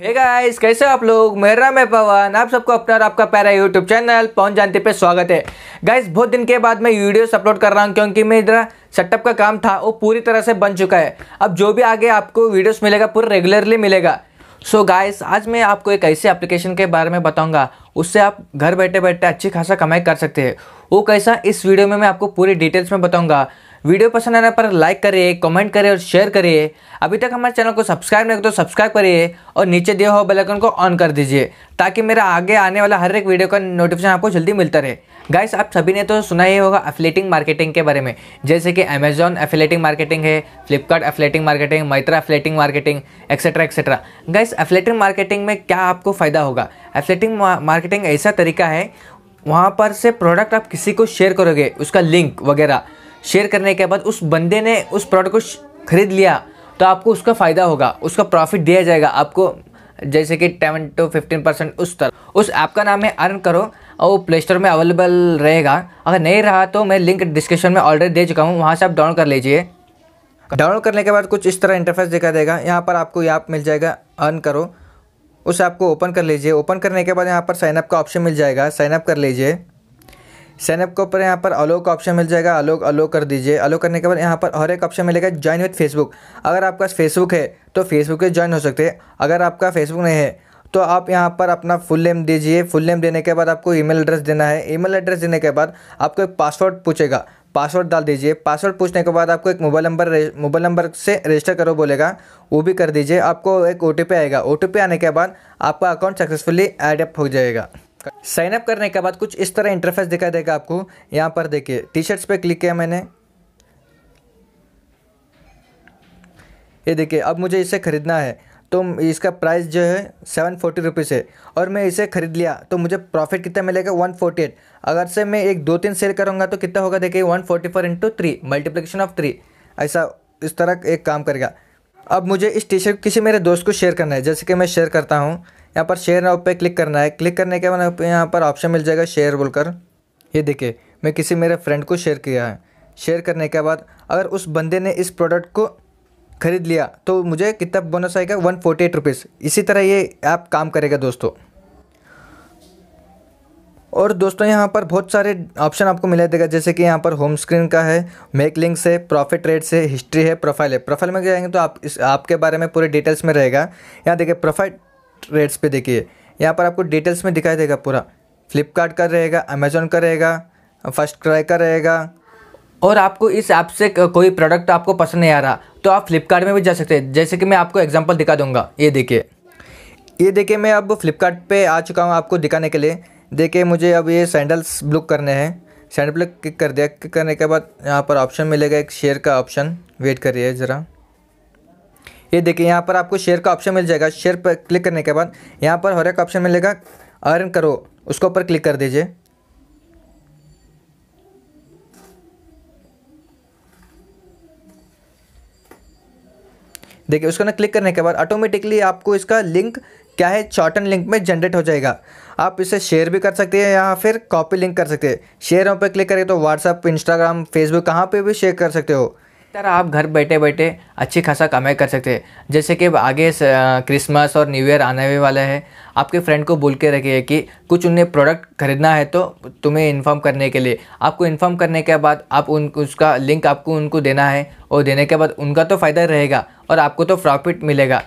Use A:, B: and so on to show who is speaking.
A: हे hey guys कैसे आप लोग मेरा मैं पवन आप सबको अपना और आपका पैरा यूट्यूब चैनल पवन जानते पे स्वागत है गाइस बहुत दिन के बाद मैं वीडियोस अपलोड कर रहा हूँ क्योंकि मैं इधर सेटअप का काम था वो पूरी तरह से बन चुका है अब जो भी आगे आपको वीडियोस मिलेगा पूरा रेगुलरली मिलेगा सो so गाइस आज मैं आपको एक ऐसे एप्लीकेशन के बारे में बताऊँगा उससे आप घर बैठे बैठे अच्छी खासा कमाई कर सकते हैं वो कैसा इस वीडियो में मैं आपको पूरी डिटेल्स में बताऊँगा वीडियो पसंद आने पर लाइक करिए कमेंट करिए और शेयर करिए अभी तक हमारे चैनल को सब्सक्राइब नहीं तो सब्सक्राइब करिए और नीचे दिए हुए बेल आइकन को ऑन कर दीजिए ताकि मेरा आगे आने वाला हर एक वीडियो का नोटिफिकेशन आपको जल्दी मिलता रहे गाइस आप सभी ने तो सुना ही होगा एफिलेटिंग मार्केटिंग के बारे में जैसे कि अमेजॉन एफिलेटिंग मार्केटिंग है Flipkart affiliating marketing Myntra affiliating marketing etcetera etcetera guys affiliating marketing में क्या आपको फ़ायदा होगा एफिलेटिंग मार्केटिंग ऐसा तरीका है वहाँ पर से प्रोडक्ट आप किसी को शेयर करोगे उसका लिंक वगैरह शेयर करने के बाद उस बंदे ने उस प्रोडक्ट को खरीद लिया तो आपको उसका फ़ायदा होगा उसका प्रॉफिट दिया जाएगा आपको जैसे कि टेवन टू फिफ्टीन परसेंट उस तरह उस ऐप का नाम है अर्न करो और वो प्ले स्टोर में अवेलेबल रहेगा अगर नहीं रहा तो मैं लिंक डिस्क्रिप्शन में ऑलरेडी दे चुका हूँ वहाँ से आप डाउनलोड कर लीजिए डाउनलोड करने के बाद कुछ इस तरह इंटरफेस दिखा देगा यहाँ पर आपको ये ऐप मिल जाएगा अर्न करो उस ऐप को ओपन कर लीजिए ओपन करने के बाद यहाँ पर साइनअप का ऑप्शन मिल जाएगा साइनअप कर लीजिए सैनअप के ऊपर यहाँ पर अलो का ऑप्शन मिल जाएगा अलो अलो कर दीजिए अलो करने के बाद यहाँ पर और एक ऑप्शन मिलेगा ज्वाइन विथ फेसबुक अगर आपका फेसबुक है तो फेसबुक पे ज्वाइन हो सकते हैं अगर आपका फेसबुक नहीं है तो आप यहाँ पर अपना फुल नेम दीजिए फुल नेम देने के बाद आपको ईमेल एड्रेस देना है ईमेल एड्रेस देने के बाद आपको एक पासवर्ड पूछेगा पासवर्ड डाल दीजिए पासवर्ड पूछने के बाद आपको एक मोबाइल नंबर मोबाइल नंबर से रजिस्टर करो बोलेगा वो भी कर दीजिए आपको एक ओ आएगा ओ आने के बाद आपका अकाउंट सक्सेसफुली एडअप हो जाएगा का साइन अप करने के बाद कुछ इस तरह इंटरफेस दिखाई देगा आपको यहाँ पर देखिए टी शर्ट्स पर क्लिक किया मैंने ये देखिए अब मुझे इसे ख़रीदना है तो इसका प्राइस जो है सेवन फोर्टी रुपीज़ है और मैं इसे ख़रीद लिया तो मुझे प्रॉफिट कितना मिलेगा वन फोर्टी एट अगर से मैं एक दो तीन सेल करूँगा तो कितना होगा देखिए one forty four into three multiplication of three ऐसा इस तरह एक काम करेगा अब मुझे इस टी शर्ट किसी मेरे दोस्त को शेयर करना है जैसे कि मैं शेयर करता हूँ यहाँ पर शेयर नाउ पे क्लिक करना है क्लिक करने के बाद यहाँ पर ऑप्शन मिल जाएगा शेयर बोलकर ये देखिए मैं किसी मेरे फ्रेंड को शेयर किया है शेयर करने के बाद अगर उस बंदे ने इस प्रोडक्ट को ख़रीद लिया तो मुझे कितना बोनस आएगा वन फोर्टी एट रुपीज़ इसी तरह ये ऐप काम करेगा दोस्तों और दोस्तों यहाँ पर बहुत सारे ऑप्शन आपको मिला देगा जैसे कि यहाँ पर होम स्क्रीन का है मेक लिंक्स है प्रॉफिट रेट से हिस्ट्री है प्रोफाइल है प्रोफाइल में जाएंगे तो आप इस आपके बारे में पूरे डिटेल्स में रहेगा यहाँ देखिए प्रोफाइल रेट्स पे देखिए यहाँ पर आपको डिटेल्स में दिखाई देगा पूरा फ्लिपकार्ट का रहेगा अमेजोन का रहेगा फर्स्ट क्राई का रहेगा और आपको इस ऐप से कोई प्रोडक्ट आपको पसंद नहीं आ रहा तो आप फ्लिपकार्ट में भी जा सकते हैं जैसे कि मैं आपको एग्जाम्पल दिखा दूंगा ये देखिए ये देखिए मैं अब फ्लिपकार्ट आ चुका हूँ आपको दिखाने के लिए देखिए मुझे अब ये सैंडल्स ब्लुक करने हैं सैंडल ब्लुक क्लिक कर दिया क्लिक करने के बाद यहाँ पर ऑप्शन मिलेगा एक शेयर का ऑप्शन वेट करिए ज़रा ये देखिए यहाँ पर आपको शेयर का ऑप्शन मिल जाएगा शेयर पर क्लिक करने के बाद यहाँ पर हर एक ऑप्शन मिलेगा अर्न करो उसके ऊपर क्लिक कर दीजिए देखिए उसको ना क्लिक करने के बाद ऑटोमेटिकली आपको इसका लिंक क्या है चार्टन लिंक में जनरेट हो जाएगा आप इसे शेयर भी कर सकते हैं या फिर कॉपी लिंक कर सकते हैं शेयर पर क्लिक करें तो व्हाट्सअप इंस्टाग्राम फेसबुक कहाँ पर भी शेयर कर सकते हो तरह आप घर बैठे बैठे अच्छी खासा कमाई कर सकते हैं जैसे कि आगे क्रिसमस और न्यू ईयर आने वाला है आपके फ्रेंड को बोल के रखिए कि कुछ उन्हें प्रोडक्ट खरीदना है तो तुम्हें इन्फॉर्म करने के लिए आपको इन्फॉर्म करने के बाद आप उन उसका लिंक आपको उनको देना है और देने के बाद उनका तो फ़ायदा रहेगा और आपको तो प्रॉफिट मिलेगा